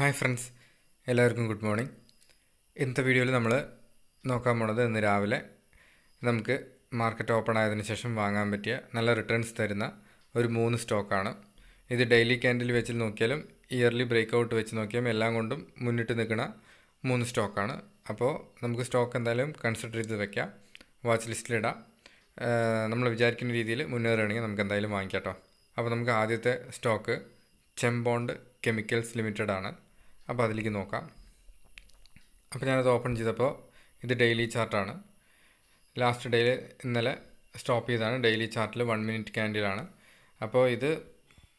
hi friends എല്ലാവർക്കും good morning ഇന്നത്തെ വീഡിയോയിൽ നമ്മൾ നോക്കാൻ പോണത് ഇന്ന് രാവിലെ നമുക്ക് മാർക്കറ്റ് ഓപ്പൺ ആയതിനു ശേഷം വാങ്ങാൻ പറ്റിയ നല്ല റിട്ടേൺസ് തരുന്ന ഒരു മൂന്ന് സ്റ്റോക്കാണ് ഇത് ഡെയിലി ക്യാൻഡിൽ വെച്ച് നോക്കിയാലും ഇയർലി ബ്രേക്ക് ഔട്ട് വെച്ച് നോക്കിയാലും എല്ലാം കൊണ്ടും മുന്നിട്ട് നിൽക്കുന്ന മൂന്ന് സ്റ്റോക്കാണ് അപ്പോൾ നമുക്ക് സ്റ്റോക്ക് എന്തായാലും കൺസിഡർ ചെയ്ത് വെക്കാം വാച്ച് ലിസ്റ്റിലിടാം നമ്മൾ വിചാരിക്കുന്ന രീതിയിൽ മുന്നേറുകയാണെങ്കിൽ നമുക്ക് എന്തായാലും വാങ്ങിക്കാം കേട്ടോ അപ്പോൾ നമുക്ക് ആദ്യത്തെ സ്റ്റോക്ക് ചെമ്പോണ്ട് കെമിക്കൽസ് ലിമിറ്റഡ് ആണ് അപ്പോൾ അതിലേക്ക് നോക്കാം അപ്പോൾ ഞാനത് ഓപ്പൺ ചെയ്തപ്പോൾ ഇത് ഡെയിലി ചാർട്ടാണ് ലാസ്റ്റ് ഡേയിൽ ഇന്നലെ സ്റ്റോപ്പ് ചെയ്താണ് ഡെയിലി ചാർട്ടിൽ വൺ മിനിറ്റ് ക്യാൻഡിലാണ് അപ്പോൾ ഇത്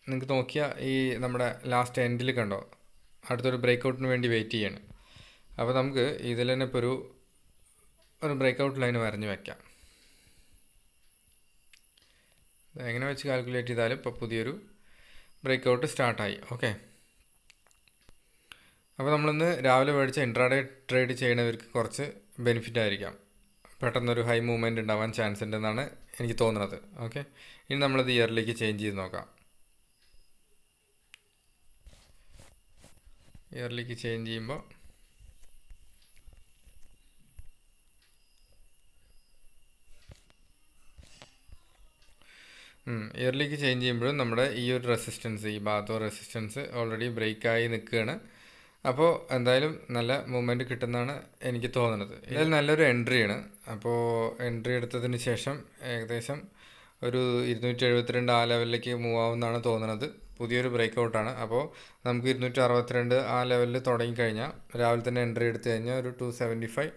നിങ്ങൾക്ക് നോക്കിയാൽ ഈ നമ്മുടെ ലാസ്റ്റ് എൻഡിൽ കണ്ടോ അടുത്തൊരു ബ്രേക്കൗട്ടിന് വേണ്ടി വെയിറ്റ് ചെയ്യാണ് അപ്പോൾ നമുക്ക് ഇതിൽ തന്നെ ഇപ്പോൾ ഒരു ഒരു ബ്രേക്കൗട്ട് ലൈൻ വരഞ്ഞ് വയ്ക്കാം എങ്ങനെ വെച്ച് കാൽക്കുലേറ്റ് ചെയ്താലും ഇപ്പോൾ പുതിയൊരു ബ്രേക്കൗട്ട് സ്റ്റാർട്ടായി ഓക്കെ അപ്പോൾ നമ്മളിന്ന് രാവിലെ മേടിച്ച ഇൻട്രാഡേ ട്രേഡ് ചെയ്യുന്നവർക്ക് കുറച്ച് ബെനിഫിറ്റ് ആയിരിക്കാം പെട്ടെന്നൊരു ഹൈ മൂവ്മെൻറ്റ് ഉണ്ടാവാൻ ചാൻസ് ഉണ്ടെന്നാണ് എനിക്ക് തോന്നുന്നത് ഓക്കെ ഇനി നമ്മളിത് ഇയറിലേക്ക് ചേഞ്ച് ചെയ്ത് നോക്കാം ഇയറിലേക്ക് ചേഞ്ച് ചെയ്യുമ്പോൾ ഇയർലിക്ക് ചേഞ്ച് ചെയ്യുമ്പോഴും നമ്മുടെ ഈ ഒരു റെസിസ്റ്റൻസ് ഈ ബാത്തോ റെസിസ്റ്റൻസ് ഓൾറെഡി ബ്രേക്കായി നിൽക്കുകയാണ് അപ്പോൾ എന്തായാലും നല്ല മൂമെൻ്റ് കിട്ടുന്നതാണ് എനിക്ക് തോന്നുന്നത് ഇതിൽ നല്ലൊരു എൻട്രിയാണ് അപ്പോൾ എൻട്രി എടുത്തതിന് ശേഷം ഏകദേശം ഒരു ഇരുന്നൂറ്റി എഴുപത്തിരണ്ട് ആ ലെവലിലേക്ക് മൂവ് ആവുമെന്നാണ് തോന്നുന്നത് പുതിയൊരു ബ്രേക്ക് ഔട്ടാണ് അപ്പോൾ നമുക്ക് ഇരുന്നൂറ്റി അറുപത്തിരണ്ട് ആ ലെവലിൽ തുടങ്ങിക്കഴിഞ്ഞാൽ രാവിലെ തന്നെ എൻട്രി എടുത്തു കഴിഞ്ഞാൽ ഒരു ടു സെവൻറ്റി ഫൈവ്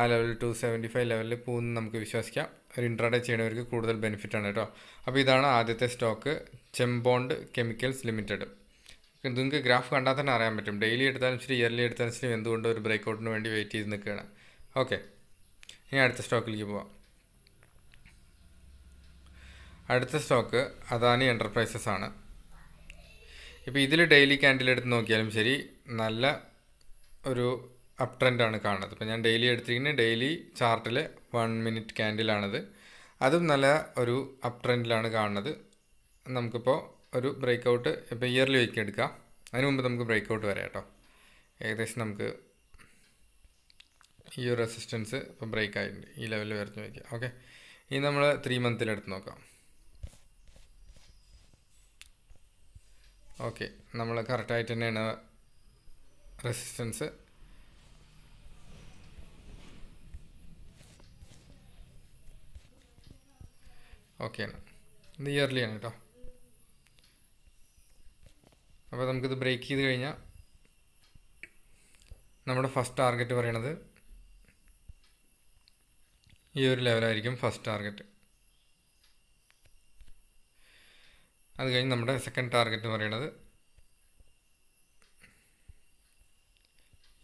ആ ലെവൽ ടു സെവൻറ്റി ഫൈവ് ലെവലിൽ പോകുന്നു നമുക്ക് വിശ്വസിക്കാം ഒരു ഇൻട്രാഡേ ചെയ്യണവർക്ക് കൂടുതൽ ബെനിഫിറ്റാണ് കേട്ടോ അപ്പോൾ ഇതാണ് ആദ്യത്തെ സ്റ്റോക്ക് ചെമ്പോണ്ട് കെമിക്കൽസ് ലിമിറ്റഡ് നിങ്ങൾക്ക് ഗ്രാഫ് കണ്ടാൽ തന്നെ അറിയാൻ പറ്റും ഡെയിലി എടുത്താലും ശരി ഇയർലി എടുത്താലും ശരി എന്തുകൊണ്ട് ഒരു ബ്രേക്ക്ഔട്ടിന് വേണ്ടി വെയിറ്റ് ചെയ്ത് നിൽക്കുകയാണ് ഓക്കെ ഇനി അടുത്ത സ്റ്റോക്കിലേക്ക് പോവാം അടുത്ത സ്റ്റോക്ക് അദാനി എൻ്റർപ്രൈസസ് ആണ് ഇപ്പോൾ ഇതിൽ ഡെയിലി ക്യാൻഡിൽ എടുത്ത് നോക്കിയാലും ശരി നല്ല ഒരു അപ് ട്രെൻഡാണ് കാണുന്നത് ഇപ്പോൾ ഞാൻ ഡെയിലി എടുത്തിരിക്കുന്നത് ഡെയിലി ചാർട്ടിൽ വൺ മിനിറ്റ് ക്യാൻഡിലാണത് അതും നല്ല ഒരു അപ് ട്രെൻഡിലാണ് കാണുന്നത് നമുക്കിപ്പോൾ ഒരു ബ്രേക്ക്ഔട്ട് ഇപ്പോൾ ഇയർലി വെക്കി എടുക്കാം അതിന് മുമ്പ് നമുക്ക് ബ്രേക്ക്ഔട്ട് വരാം കേട്ടോ ഏകദേശം നമുക്ക് ഈ ഒരു റെസിസ്റ്റൻസ് ഇപ്പോൾ ബ്രേക്ക് ആയിട്ടുണ്ട് ഈ ലെവലിൽ വരച്ച് വയ്ക്കുക ഓക്കെ ഇനി നമ്മൾ ത്രീ മന്ത്തിലെടുത്ത് നോക്കാം ഓക്കെ നമ്മൾ കറക്റ്റായിട്ട് തന്നെയാണ് റെസിസ്റ്റൻസ് ഓക്കെയാണ് ഇത് ഇയർലിയാണ് കേട്ടോ അപ്പോൾ നമുക്കിത് ബ്രേക്ക് ചെയ്ത് കഴിഞ്ഞാൽ നമ്മുടെ ഫസ്റ്റ് ടാർഗറ്റ് പറയണത് ഈ ഒരു ലെവലായിരിക്കും ഫസ്റ്റ് ടാർഗറ്റ് അത് കഴിഞ്ഞ് നമ്മുടെ സെക്കൻഡ് ടാർഗറ്റ് പറയണത്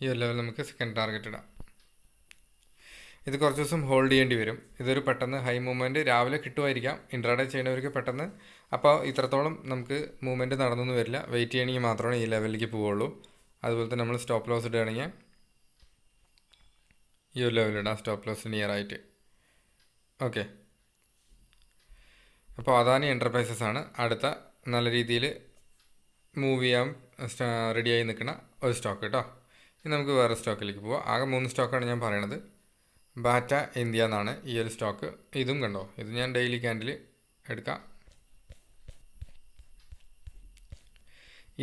ഈ ഒരു ലെവൽ നമുക്ക് സെക്കൻഡ് ടാർഗറ്റ് ഇടാം ഇത് കുറച്ച് ദിവസം ഹോൾഡ് ചെയ്യേണ്ടി വരും ഇതൊരു പെട്ടെന്ന് ഹൈ മൂവ്മെൻറ്റ് രാവിലെ കിട്ടുമായിരിക്കാം ഇൻട്രാഡേ ചെയ്യുന്നവർക്ക് പെട്ടെന്ന് അപ്പോൾ ഇത്രത്തോളം നമുക്ക് മൂവ്മെൻറ്റ് നടന്നൊന്നും വരില്ല വെയിറ്റ് ചെയ്യണമെങ്കിൽ മാത്രമേ ഈ ലെവലിലേക്ക് പോവുള്ളൂ അതുപോലെ തന്നെ നമ്മൾ സ്റ്റോപ്പ് ലോസ് ഇടുകയാണെങ്കിൽ ഈ ഒരു ലെവലിടാം സ്റ്റോപ്പ് ലോസ് നിയർ ആയിട്ട് ഓക്കെ അപ്പോൾ അതാണ് എൻ്റർപ്രൈസസ് ആണ് അടുത്ത നല്ല രീതിയിൽ മൂവ് ചെയ്യാൻ റെഡിയായി നിൽക്കുന്ന ഒരു സ്റ്റോക്ക് കേട്ടോ ഇനി നമുക്ക് വേറെ സ്റ്റോക്കിലേക്ക് പോവാം ആകെ മൂന്ന് സ്റ്റോക്കാണ് ഞാൻ പറയണത് ബാറ്റ ഇന്ത്യ എന്നാണ് ഈ ഒരു സ്റ്റോക്ക് ഇതും കണ്ടോ ഇത് ഞാൻ ഡെയിലി ക്യാൻഡിൽ എടുക്കാം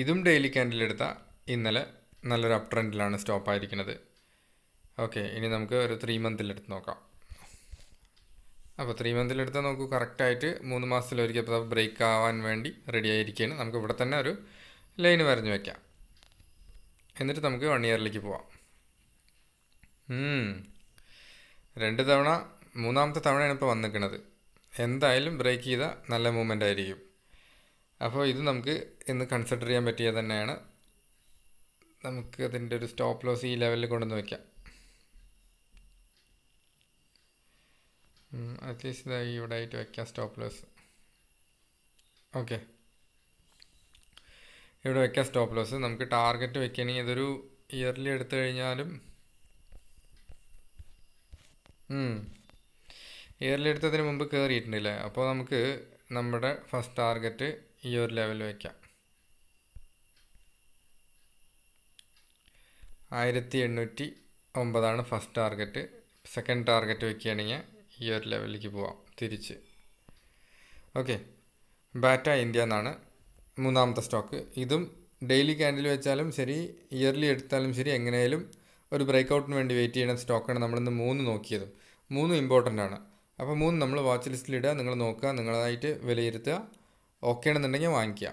ഇതും ഡെയിലി ക്യാൻഡിൽ എടുത്ത ഇന്നലെ നല്ലൊരു അപ് ട്രെൻഡിലാണ് സ്റ്റോപ്പ് ആയിരിക്കുന്നത് ഓക്കെ ഇനി നമുക്ക് ഒരു ത്രീ മന്തിലെടുത്ത് നോക്കാം അപ്പോൾ ത്രീ മന്തിലെടുത്താൽ നമുക്ക് കറക്റ്റായിട്ട് മൂന്ന് മാസത്തിലൊരിക്കൽ ബ്രേക്ക് ആവാൻ വേണ്ടി റെഡി ആയിരിക്കുകയാണ് നമുക്ക് ഇവിടെ തന്നെ ഒരു ലൈൻ വരഞ്ഞു വയ്ക്കാം എന്നിട്ട് നമുക്ക് വൺ ഇയറിലേക്ക് പോവാം രണ്ട് തവണ മൂന്നാമത്തെ തവണയാണ് ഇപ്പോൾ വന്നിരിക്കുന്നത് എന്തായാലും ബ്രേക്ക് ചെയ്ത നല്ല മൂവ്മെൻ്റ് ആയിരിക്കും അപ്പോൾ ഇത് നമുക്ക് ഇന്ന് കൺസിഡർ ചെയ്യാൻ പറ്റിയത് തന്നെയാണ് നമുക്ക് അതിൻ്റെ ഒരു സ്റ്റോപ്പ് ലോസ് ഈ ലെവലിൽ കൊണ്ടുവന്ന് വയ്ക്കാം അറ്റ്ലീസ്റ്റ് ഇതായി ഇവിടെ ആയിട്ട് വയ്ക്കാം സ്റ്റോപ്പ് ലോസ് ഓക്കെ ഇവിടെ വയ്ക്കാം സ്റ്റോപ്പ് ലോസ് നമുക്ക് ടാർഗറ്റ് വയ്ക്കണമെങ്കിൽ ഇതൊരു ഇയർലി എടുത്തു കഴിഞ്ഞാലും എടുത്തതിന് മുമ്പ് കയറിയിട്ടുണ്ടല്ലേ അപ്പോൾ നമുക്ക് നമ്മുടെ ഫസ്റ്റ് ടാർഗറ്റ് ഈ ഒരു ലെവലിൽ വയ്ക്കാം ആയിരത്തി എണ്ണൂറ്റി ഒമ്പതാണ് ഫസ്റ്റ് ടാർഗറ്റ് സെക്കൻഡ് ടാർഗറ്റ് വയ്ക്കുകയാണെങ്കിൽ ഈ ഒരു ലെവലിലേക്ക് പോവാം തിരിച്ച് ഓക്കെ ബാറ്റ ഇന്ത്യ എന്നാണ് മൂന്നാമത്തെ സ്റ്റോക്ക് ഇതും ഡെയിലി ക്യാൻഡിൽ വെച്ചാലും ശരി ഇയർലി എടുത്താലും ശരി എങ്ങനെയായാലും ഒരു ബ്രേക്കൗട്ടിന് വേണ്ടി വെയിറ്റ് ചെയ്യുന്ന സ്റ്റോക്കാണ് നമ്മളിന്ന് മൂന്ന് നോക്കിയത് മൂന്നും ഇമ്പോർട്ടൻ്റ് ആണ് അപ്പോൾ മൂന്ന് നമ്മൾ വാച്ച് ലിസ്റ്റിലിടുക നിങ്ങൾ നോക്കുക നിങ്ങളതായിട്ട് വിലയിരുത്തുക ഓക്കെ ആണെന്നുണ്ടെങ്കിൽ വാങ്ങിക്കുക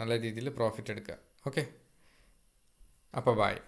നല്ല രീതിയിൽ പ്രോഫിറ്റ് എടുക്കുക ഓക്കെ അപ്പോൾ ബായ്